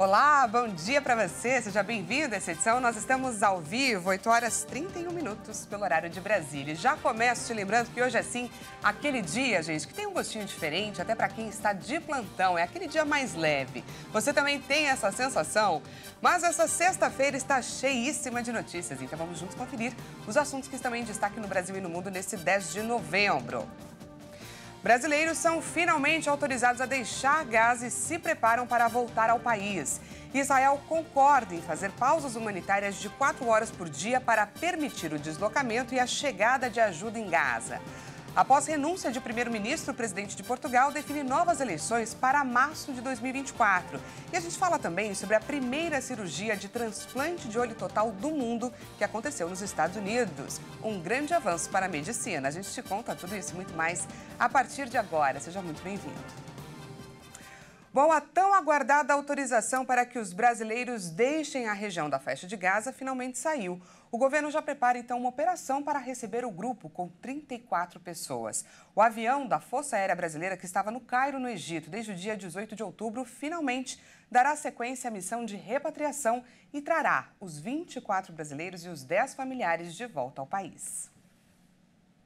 Olá, bom dia para você, seja bem-vindo a essa edição. Nós estamos ao vivo, 8 horas 31 minutos, pelo horário de Brasília. já começo te lembrando que hoje é sim aquele dia, gente, que tem um gostinho diferente, até para quem está de plantão, é aquele dia mais leve. Você também tem essa sensação? Mas essa sexta-feira está cheíssima de notícias, então vamos juntos conferir os assuntos que estão em destaque no Brasil e no mundo nesse 10 de novembro. Brasileiros são finalmente autorizados a deixar Gaza e se preparam para voltar ao país. Israel concorda em fazer pausas humanitárias de quatro horas por dia para permitir o deslocamento e a chegada de ajuda em Gaza. Após renúncia de primeiro-ministro, o presidente de Portugal define novas eleições para março de 2024. E a gente fala também sobre a primeira cirurgia de transplante de olho total do mundo que aconteceu nos Estados Unidos. Um grande avanço para a medicina. A gente te conta tudo isso e muito mais a partir de agora. Seja muito bem-vindo. Bom, a tão aguardada autorização para que os brasileiros deixem a região da faixa de Gaza finalmente saiu. O governo já prepara então uma operação para receber o grupo com 34 pessoas. O avião da Força Aérea Brasileira, que estava no Cairo, no Egito, desde o dia 18 de outubro, finalmente dará sequência à missão de repatriação e trará os 24 brasileiros e os 10 familiares de volta ao país.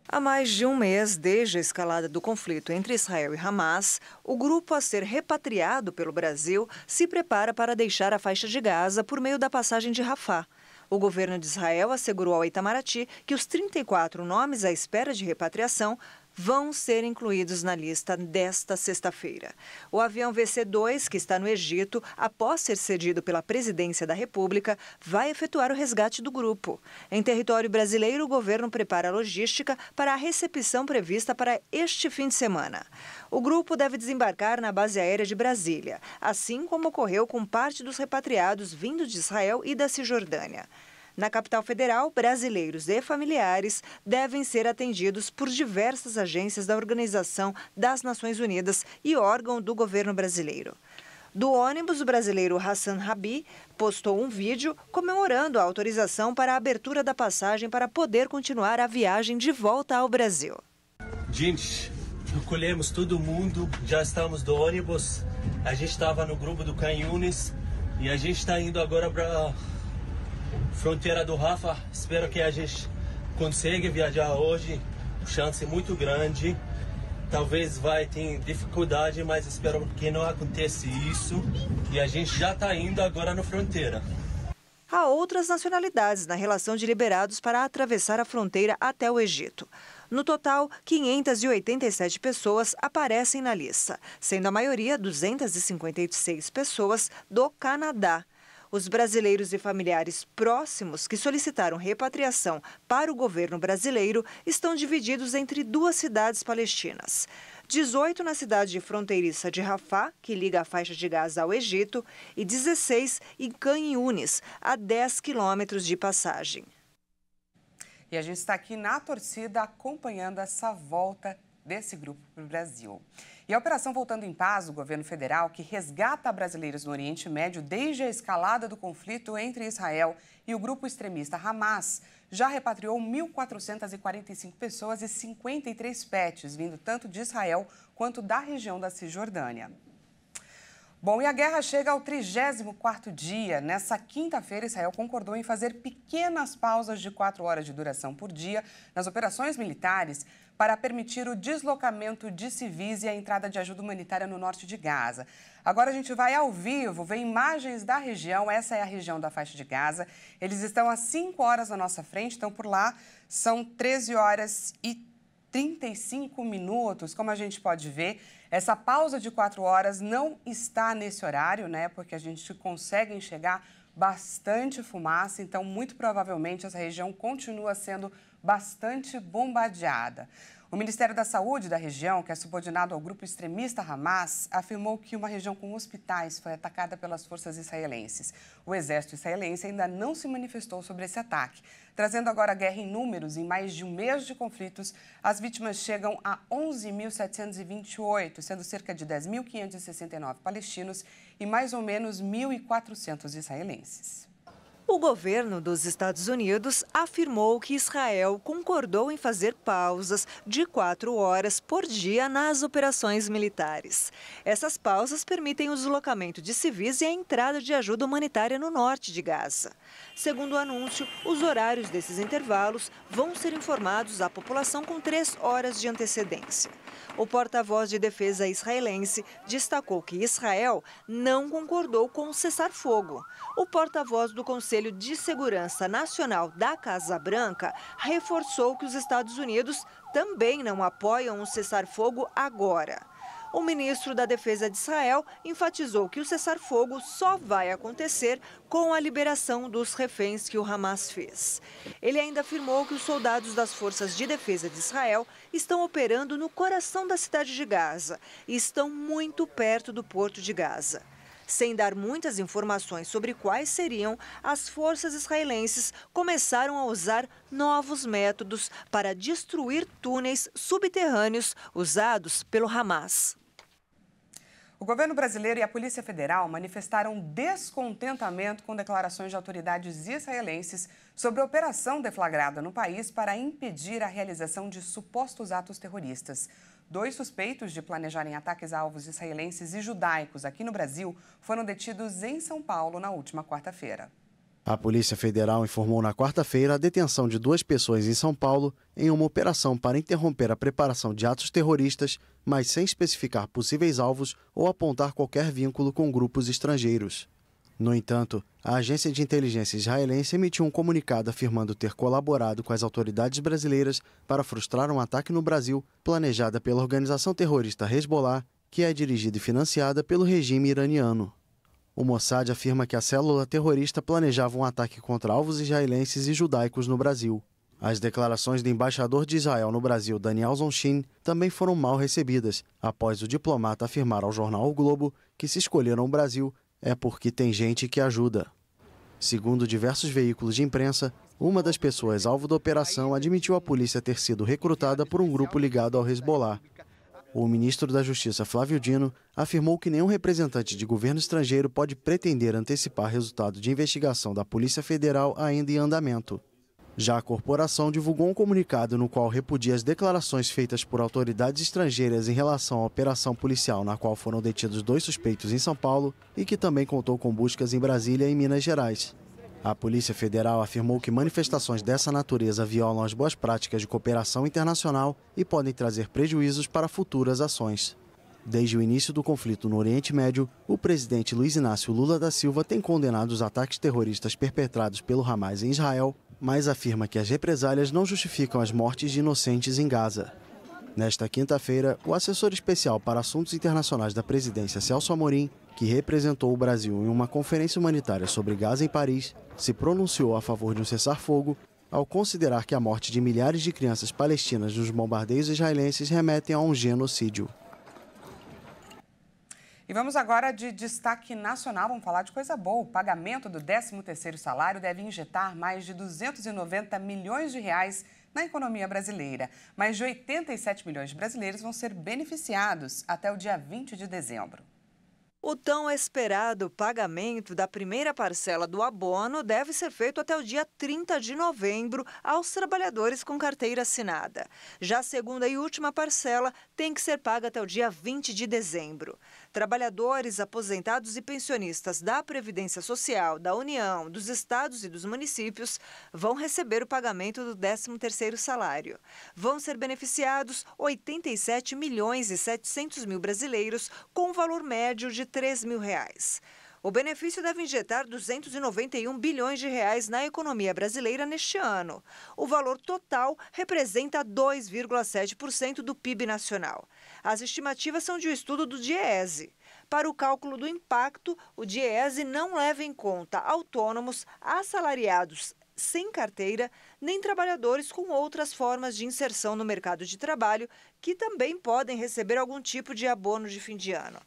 Há mais de um mês desde a escalada do conflito entre Israel e Hamas, o grupo a ser repatriado pelo Brasil se prepara para deixar a faixa de Gaza por meio da passagem de Rafah. O governo de Israel assegurou ao Itamaraty que os 34 nomes à espera de repatriação vão ser incluídos na lista desta sexta-feira. O avião VC-2, que está no Egito, após ser cedido pela Presidência da República, vai efetuar o resgate do grupo. Em território brasileiro, o governo prepara a logística para a recepção prevista para este fim de semana. O grupo deve desembarcar na base aérea de Brasília, assim como ocorreu com parte dos repatriados vindo de Israel e da Cisjordânia. Na capital federal, brasileiros e familiares devem ser atendidos por diversas agências da Organização das Nações Unidas e órgão do governo brasileiro. Do ônibus, o brasileiro Hassan Rabi postou um vídeo comemorando a autorização para a abertura da passagem para poder continuar a viagem de volta ao Brasil. Gente, acolhemos todo mundo, já estamos do ônibus, a gente estava no grupo do Canhunes e a gente está indo agora para Fronteira do Rafa, espero que a gente consiga viajar hoje, chance é muito grande. Talvez vai ter dificuldade, mas espero que não aconteça isso. E a gente já está indo agora na fronteira. Há outras nacionalidades na relação de liberados para atravessar a fronteira até o Egito. No total, 587 pessoas aparecem na lista, sendo a maioria 256 pessoas do Canadá. Os brasileiros e familiares próximos que solicitaram repatriação para o governo brasileiro estão divididos entre duas cidades palestinas. 18 na cidade fronteiriça de Rafah, que liga a faixa de Gaza ao Egito, e 16 em Canhunes, a 10 quilômetros de passagem. E a gente está aqui na torcida acompanhando essa volta desse grupo para o Brasil. E a operação Voltando em Paz do governo federal, que resgata brasileiros no Oriente Médio desde a escalada do conflito entre Israel e o grupo extremista Hamas, já repatriou 1.445 pessoas e 53 pets, vindo tanto de Israel quanto da região da Cisjordânia. Bom, e a guerra chega ao 34º dia. Nessa quinta-feira, Israel concordou em fazer pequenas pausas de quatro horas de duração por dia nas operações militares para permitir o deslocamento de civis e a entrada de ajuda humanitária no norte de Gaza. Agora a gente vai ao vivo, ver imagens da região. Essa é a região da faixa de Gaza. Eles estão às 5 horas na nossa frente, estão por lá. São 13 horas e 35 minutos. Como a gente pode ver, essa pausa de 4 horas não está nesse horário, né? Porque a gente consegue enxergar bastante fumaça, então muito provavelmente essa região continua sendo bastante bombardeada. O Ministério da Saúde da região, que é subordinado ao grupo extremista Hamas, afirmou que uma região com hospitais foi atacada pelas forças israelenses. O exército israelense ainda não se manifestou sobre esse ataque. Trazendo agora a guerra em números, em mais de um mês de conflitos, as vítimas chegam a 11.728, sendo cerca de 10.569 palestinos e mais ou menos 1.400 israelenses. O governo dos Estados Unidos afirmou que Israel concordou em fazer pausas de quatro horas por dia nas operações militares. Essas pausas permitem o deslocamento de civis e a entrada de ajuda humanitária no norte de Gaza. Segundo o anúncio, os horários desses intervalos vão ser informados à população com três horas de antecedência. O porta-voz de defesa israelense destacou que Israel não concordou com o cessar-fogo. O porta-voz do Conselho Conselho de Segurança Nacional da Casa Branca reforçou que os Estados Unidos também não apoiam o cessar-fogo agora. O ministro da Defesa de Israel enfatizou que o cessar-fogo só vai acontecer com a liberação dos reféns que o Hamas fez. Ele ainda afirmou que os soldados das Forças de Defesa de Israel estão operando no coração da cidade de Gaza e estão muito perto do porto de Gaza. Sem dar muitas informações sobre quais seriam, as forças israelenses começaram a usar novos métodos para destruir túneis subterrâneos usados pelo Hamas. O governo brasileiro e a Polícia Federal manifestaram descontentamento com declarações de autoridades israelenses sobre a operação deflagrada no país para impedir a realização de supostos atos terroristas. Dois suspeitos de planejarem ataques a alvos israelenses e judaicos aqui no Brasil foram detidos em São Paulo na última quarta-feira. A Polícia Federal informou na quarta-feira a detenção de duas pessoas em São Paulo em uma operação para interromper a preparação de atos terroristas, mas sem especificar possíveis alvos ou apontar qualquer vínculo com grupos estrangeiros. No entanto, a agência de inteligência israelense emitiu um comunicado afirmando ter colaborado com as autoridades brasileiras para frustrar um ataque no Brasil planejada pela organização terrorista Hezbollah, que é dirigida e financiada pelo regime iraniano. O Mossad afirma que a célula terrorista planejava um ataque contra alvos israelenses e judaicos no Brasil. As declarações do embaixador de Israel no Brasil, Daniel Zonshin, também foram mal recebidas, após o diplomata afirmar ao jornal O Globo que se escolheram o Brasil é porque tem gente que ajuda. Segundo diversos veículos de imprensa, uma das pessoas alvo da operação admitiu à polícia ter sido recrutada por um grupo ligado ao Hezbollah. O ministro da Justiça, Flávio Dino, afirmou que nenhum representante de governo estrangeiro pode pretender antecipar resultado de investigação da Polícia Federal ainda em andamento. Já a corporação divulgou um comunicado no qual repudia as declarações feitas por autoridades estrangeiras em relação à operação policial na qual foram detidos dois suspeitos em São Paulo e que também contou com buscas em Brasília e Minas Gerais. A Polícia Federal afirmou que manifestações dessa natureza violam as boas práticas de cooperação internacional e podem trazer prejuízos para futuras ações. Desde o início do conflito no Oriente Médio, o presidente Luiz Inácio Lula da Silva tem condenado os ataques terroristas perpetrados pelo Hamas em Israel mas afirma que as represálias não justificam as mortes de inocentes em Gaza. Nesta quinta-feira, o assessor especial para assuntos internacionais da presidência Celso Amorim, que representou o Brasil em uma conferência humanitária sobre Gaza em Paris, se pronunciou a favor de um cessar-fogo ao considerar que a morte de milhares de crianças palestinas nos bombardeios israelenses remetem a um genocídio. E vamos agora de destaque nacional, vamos falar de coisa boa. O pagamento do 13º salário deve injetar mais de 290 milhões de reais na economia brasileira. Mais de 87 milhões de brasileiros vão ser beneficiados até o dia 20 de dezembro. O tão esperado pagamento da primeira parcela do abono deve ser feito até o dia 30 de novembro aos trabalhadores com carteira assinada. Já a segunda e última parcela tem que ser paga até o dia 20 de dezembro. Trabalhadores, aposentados e pensionistas da Previdência Social, da União, dos estados e dos municípios vão receber o pagamento do 13º salário. Vão ser beneficiados 87 milhões e 700 mil brasileiros com um valor médio de 3 mil reais. O benefício deve injetar 291 bilhões de reais na economia brasileira neste ano. O valor total representa 2,7% do PIB nacional. As estimativas são de um estudo do DIEESE. Para o cálculo do impacto, o DIEESE não leva em conta autônomos, assalariados sem carteira, nem trabalhadores com outras formas de inserção no mercado de trabalho, que também podem receber algum tipo de abono de fim de ano.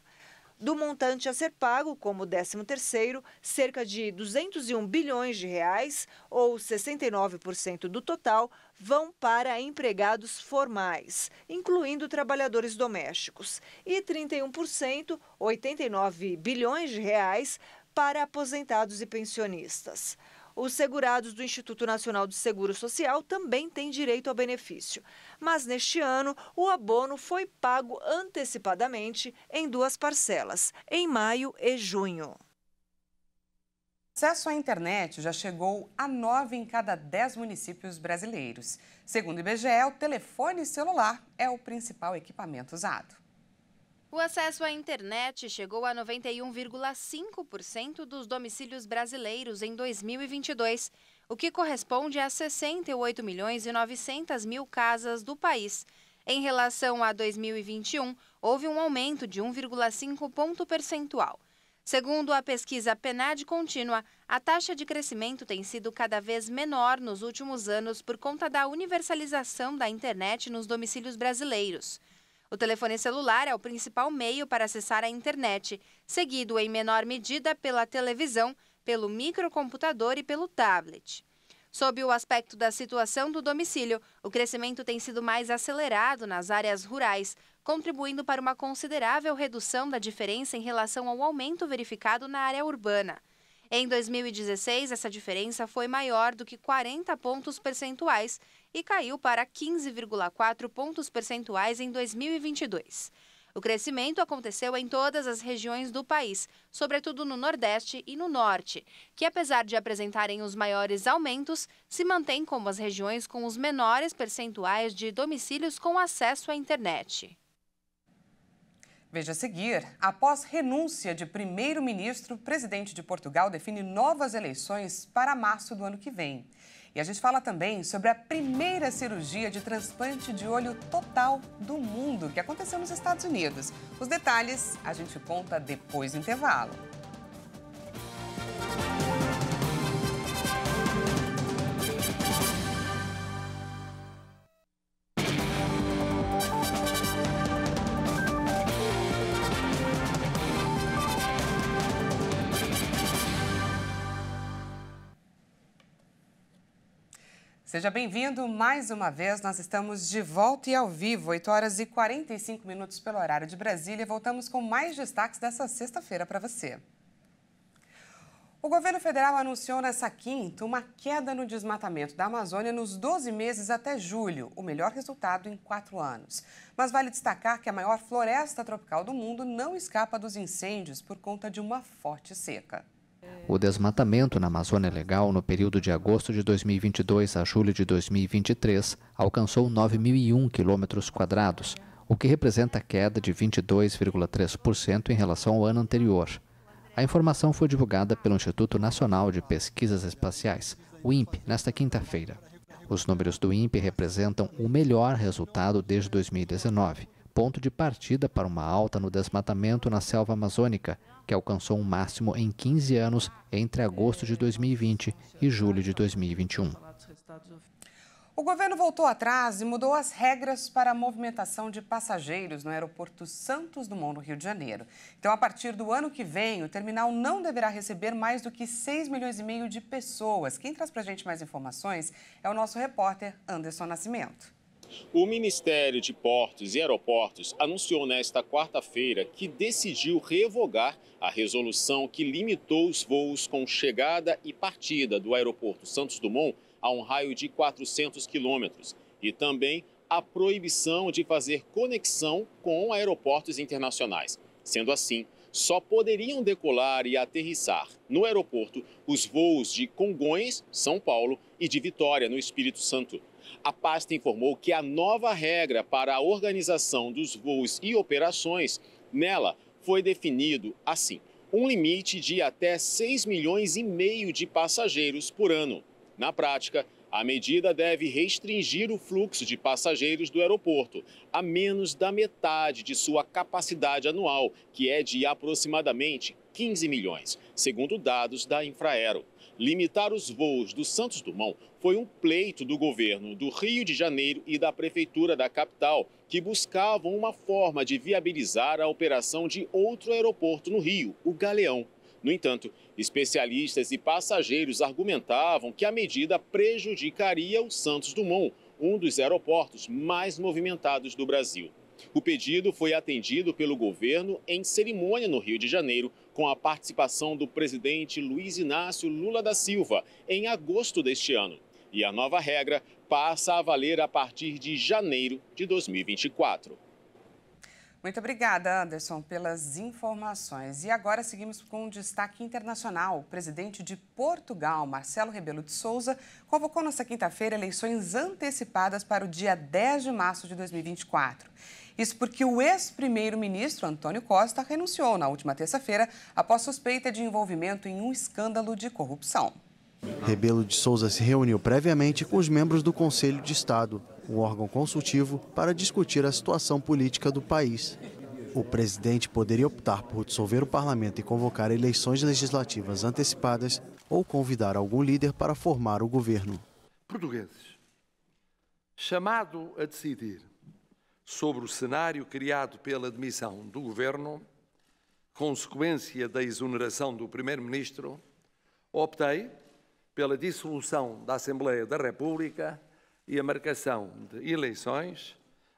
Do montante a ser pago como 13º, cerca de 201 bilhões de reais, ou 69% do total, vão para empregados formais, incluindo trabalhadores domésticos, e 31%, 89 bilhões de reais, para aposentados e pensionistas. Os segurados do Instituto Nacional de Seguro Social também têm direito ao benefício. Mas neste ano, o abono foi pago antecipadamente em duas parcelas, em maio e junho. acesso à internet já chegou a nove em cada dez municípios brasileiros. Segundo o IBGE, o telefone celular é o principal equipamento usado. O acesso à internet chegou a 91,5% dos domicílios brasileiros em 2022, o que corresponde a 68 milhões e 900 mil casas do país. Em relação a 2021, houve um aumento de 1,5 ponto percentual. Segundo a pesquisa PNAD Contínua, a taxa de crescimento tem sido cada vez menor nos últimos anos por conta da universalização da internet nos domicílios brasileiros. O telefone celular é o principal meio para acessar a internet, seguido em menor medida pela televisão, pelo microcomputador e pelo tablet. Sob o aspecto da situação do domicílio, o crescimento tem sido mais acelerado nas áreas rurais, contribuindo para uma considerável redução da diferença em relação ao aumento verificado na área urbana. Em 2016, essa diferença foi maior do que 40 pontos percentuais e caiu para 15,4 pontos percentuais em 2022. O crescimento aconteceu em todas as regiões do país, sobretudo no Nordeste e no Norte, que, apesar de apresentarem os maiores aumentos, se mantém como as regiões com os menores percentuais de domicílios com acesso à internet. Veja a seguir. Após renúncia de primeiro-ministro, o presidente de Portugal define novas eleições para março do ano que vem. E a gente fala também sobre a primeira cirurgia de transplante de olho total do mundo, que aconteceu nos Estados Unidos. Os detalhes a gente conta depois do intervalo. Seja bem-vindo mais uma vez. Nós estamos de volta e ao vivo, 8 horas e 45 minutos pelo horário de Brasília. Voltamos com mais destaques dessa sexta-feira para você. O governo federal anunciou nessa quinta uma queda no desmatamento da Amazônia nos 12 meses até julho, o melhor resultado em quatro anos. Mas vale destacar que a maior floresta tropical do mundo não escapa dos incêndios por conta de uma forte seca. O desmatamento na Amazônia Legal no período de agosto de 2022 a julho de 2023 alcançou 9.001 quilômetros quadrados, o que representa queda de 22,3% em relação ao ano anterior. A informação foi divulgada pelo Instituto Nacional de Pesquisas Espaciais, o INPE, nesta quinta-feira. Os números do INPE representam o melhor resultado desde 2019, ponto de partida para uma alta no desmatamento na selva amazônica, que alcançou um máximo em 15 anos entre agosto de 2020 e julho de 2021. O governo voltou atrás e mudou as regras para a movimentação de passageiros no aeroporto Santos Dumont, no Rio de Janeiro. Então, a partir do ano que vem, o terminal não deverá receber mais do que 6 milhões e meio de pessoas. Quem traz para a gente mais informações é o nosso repórter Anderson Nascimento. O Ministério de Portos e Aeroportos anunciou nesta quarta-feira que decidiu revogar a resolução que limitou os voos com chegada e partida do aeroporto Santos Dumont a um raio de 400 quilômetros e também a proibição de fazer conexão com aeroportos internacionais. Sendo assim, só poderiam decolar e aterrissar no aeroporto os voos de Congonhas, São Paulo e de Vitória, no Espírito Santo. A pasta informou que a nova regra para a organização dos voos e operações, nela, foi definido assim: um limite de até 6 milhões e meio de passageiros por ano. Na prática, a medida deve restringir o fluxo de passageiros do aeroporto a menos da metade de sua capacidade anual, que é de aproximadamente 15 milhões, segundo dados da Infraero. Limitar os voos do Santos Dumont foi um pleito do governo do Rio de Janeiro e da prefeitura da capital, que buscavam uma forma de viabilizar a operação de outro aeroporto no Rio, o Galeão. No entanto, especialistas e passageiros argumentavam que a medida prejudicaria o Santos Dumont, um dos aeroportos mais movimentados do Brasil. O pedido foi atendido pelo governo em cerimônia no Rio de Janeiro, com a participação do presidente Luiz Inácio Lula da Silva em agosto deste ano. E a nova regra passa a valer a partir de janeiro de 2024. Muito obrigada, Anderson, pelas informações. E agora seguimos com um destaque internacional. O presidente de Portugal, Marcelo Rebelo de Souza, convocou nesta quinta-feira eleições antecipadas para o dia 10 de março de 2024. Isso porque o ex-primeiro-ministro Antônio Costa renunciou na última terça-feira após suspeita de envolvimento em um escândalo de corrupção. Rebelo de Souza se reuniu previamente com os membros do Conselho de Estado, um órgão consultivo para discutir a situação política do país. O presidente poderia optar por dissolver o parlamento e convocar eleições legislativas antecipadas ou convidar algum líder para formar o governo. Portugueses, chamado a decidir sobre o cenário criado pela demissão do governo, consequência da exoneração do primeiro-ministro, optei pela dissolução da Assembleia da República e a marcação de eleições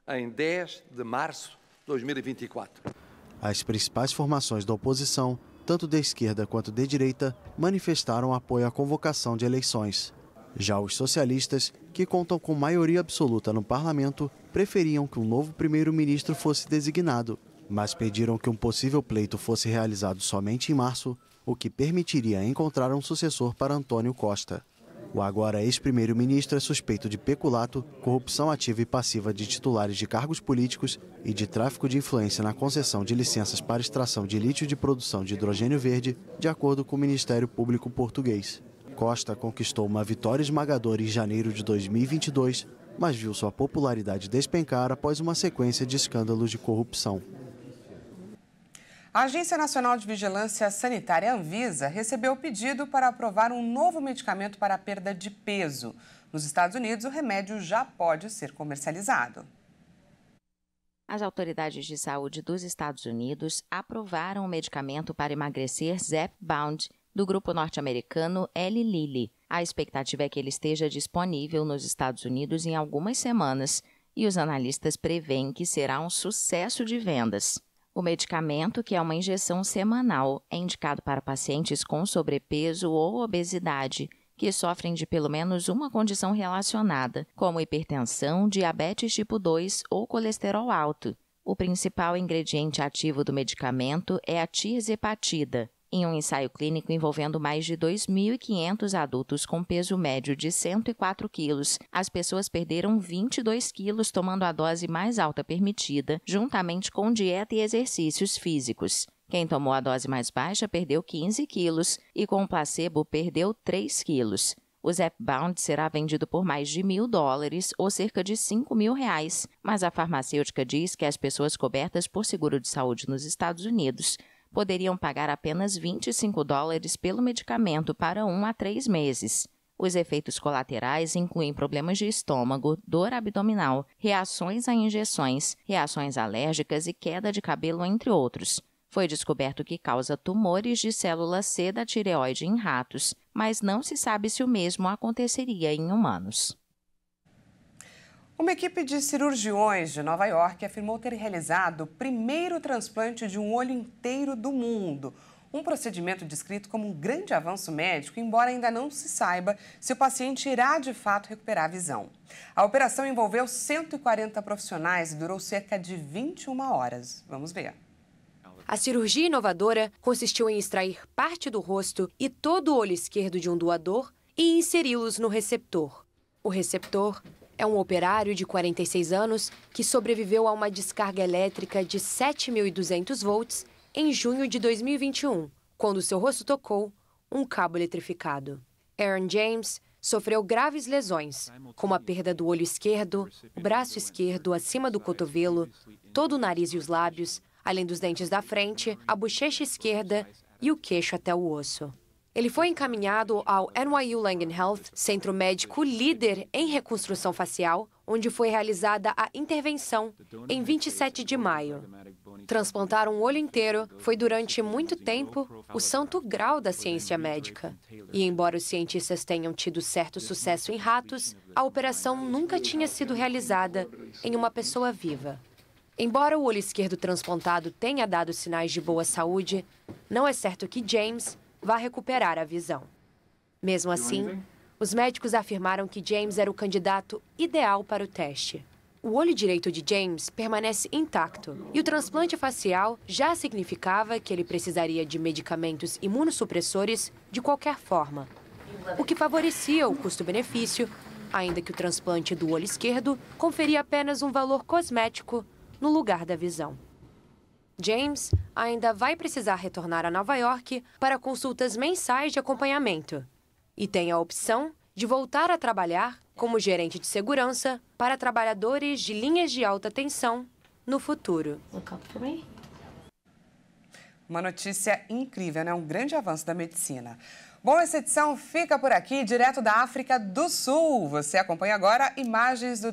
em 10 de março de 2024. As principais formações da oposição, tanto de esquerda quanto de direita, manifestaram apoio à convocação de eleições. Já os socialistas, que contam com maioria absoluta no parlamento, preferiam que um novo primeiro-ministro fosse designado, mas pediram que um possível pleito fosse realizado somente em março, o que permitiria encontrar um sucessor para Antônio Costa. O agora ex-primeiro-ministro é suspeito de peculato, corrupção ativa e passiva de titulares de cargos políticos e de tráfico de influência na concessão de licenças para extração de lítio de produção de hidrogênio verde, de acordo com o Ministério Público Português. Costa conquistou uma vitória esmagadora em janeiro de 2022 mas viu sua popularidade despencar após uma sequência de escândalos de corrupção. A Agência Nacional de Vigilância Sanitária, Anvisa, recebeu o pedido para aprovar um novo medicamento para a perda de peso. Nos Estados Unidos, o remédio já pode ser comercializado. As autoridades de saúde dos Estados Unidos aprovaram o medicamento para emagrecer Zepbound do grupo norte-americano Eli Lilly. A expectativa é que ele esteja disponível nos Estados Unidos em algumas semanas e os analistas preveem que será um sucesso de vendas. O medicamento, que é uma injeção semanal, é indicado para pacientes com sobrepeso ou obesidade que sofrem de pelo menos uma condição relacionada, como hipertensão, diabetes tipo 2 ou colesterol alto. O principal ingrediente ativo do medicamento é a tirzepatida, em um ensaio clínico envolvendo mais de 2.500 adultos com peso médio de 104 quilos, as pessoas perderam 22 quilos tomando a dose mais alta permitida, juntamente com dieta e exercícios físicos. Quem tomou a dose mais baixa perdeu 15 quilos e com o placebo perdeu 3 quilos. O Zepbound será vendido por mais de mil dólares ou cerca de cinco mil reais, mas a farmacêutica diz que as pessoas cobertas por seguro de saúde nos Estados Unidos poderiam pagar apenas 25 dólares pelo medicamento para um a três meses. Os efeitos colaterais incluem problemas de estômago, dor abdominal, reações a injeções, reações alérgicas e queda de cabelo, entre outros. Foi descoberto que causa tumores de célula C da tireoide em ratos, mas não se sabe se o mesmo aconteceria em humanos. Uma equipe de cirurgiões de Nova York afirmou ter realizado o primeiro transplante de um olho inteiro do mundo. Um procedimento descrito como um grande avanço médico, embora ainda não se saiba se o paciente irá de fato recuperar a visão. A operação envolveu 140 profissionais e durou cerca de 21 horas. Vamos ver. A cirurgia inovadora consistiu em extrair parte do rosto e todo o olho esquerdo de um doador e inseri-los no receptor. O receptor é um operário de 46 anos que sobreviveu a uma descarga elétrica de 7.200 volts em junho de 2021, quando seu rosto tocou um cabo eletrificado. Aaron James sofreu graves lesões, como a perda do olho esquerdo, o braço esquerdo acima do cotovelo, todo o nariz e os lábios, além dos dentes da frente, a bochecha esquerda e o queixo até o osso. Ele foi encaminhado ao NYU Langen Health, centro médico líder em reconstrução facial, onde foi realizada a intervenção em 27 de maio. Transplantar um olho inteiro foi durante muito tempo o santo grau da ciência médica. E embora os cientistas tenham tido certo sucesso em ratos, a operação nunca tinha sido realizada em uma pessoa viva. Embora o olho esquerdo transplantado tenha dado sinais de boa saúde, não é certo que James vá recuperar a visão. Mesmo assim, os médicos afirmaram que James era o candidato ideal para o teste. O olho direito de James permanece intacto e o transplante facial já significava que ele precisaria de medicamentos imunossupressores de qualquer forma, o que favorecia o custo-benefício, ainda que o transplante do olho esquerdo conferia apenas um valor cosmético no lugar da visão. James ainda vai precisar retornar a Nova York para consultas mensais de acompanhamento e tem a opção de voltar a trabalhar como gerente de segurança para trabalhadores de linhas de alta tensão no futuro. Uma notícia incrível, né? Um grande avanço da medicina. Bom, essa edição fica por aqui, direto da África do Sul. Você acompanha agora imagens do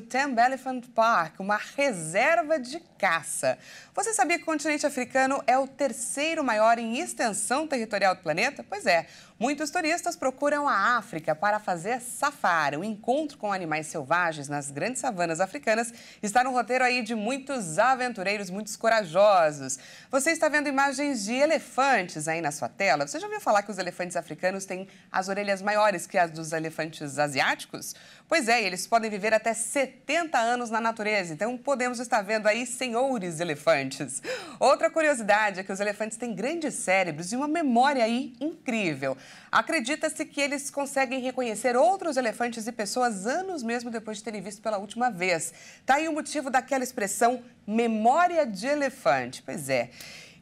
Elephant Park, uma reserva de caça. Você sabia que o continente africano é o terceiro maior em extensão territorial do planeta? Pois é, Muitos turistas procuram a África para fazer safári, O encontro com animais selvagens nas grandes savanas africanas está no roteiro aí de muitos aventureiros, muitos corajosos. Você está vendo imagens de elefantes aí na sua tela. Você já ouviu falar que os elefantes africanos têm as orelhas maiores que as dos elefantes asiáticos? Pois é, eles podem viver até 70 anos na natureza, então podemos estar vendo aí senhores elefantes. Outra curiosidade é que os elefantes têm grandes cérebros e uma memória aí incrível. Acredita-se que eles conseguem reconhecer outros elefantes e pessoas anos mesmo depois de terem visto pela última vez. Tá aí o motivo daquela expressão memória de elefante. Pois é.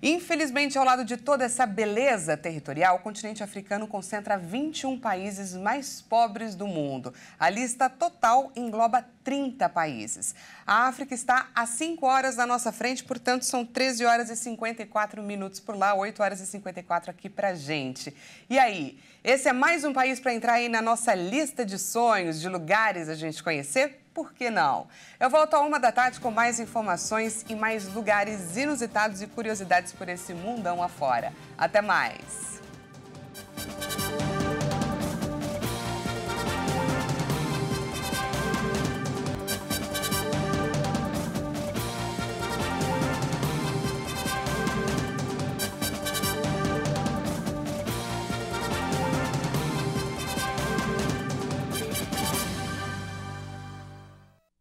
Infelizmente, ao lado de toda essa beleza territorial, o continente africano concentra 21 países mais pobres do mundo. A lista total engloba 30 países. A África está a 5 horas da nossa frente, portanto, são 13 horas e 54 minutos por lá, 8 horas e 54 aqui pra gente. E aí, esse é mais um país para entrar aí na nossa lista de sonhos, de lugares a gente conhecer? por que não? Eu volto a uma da tarde com mais informações e mais lugares inusitados e curiosidades por esse mundão afora. Até mais!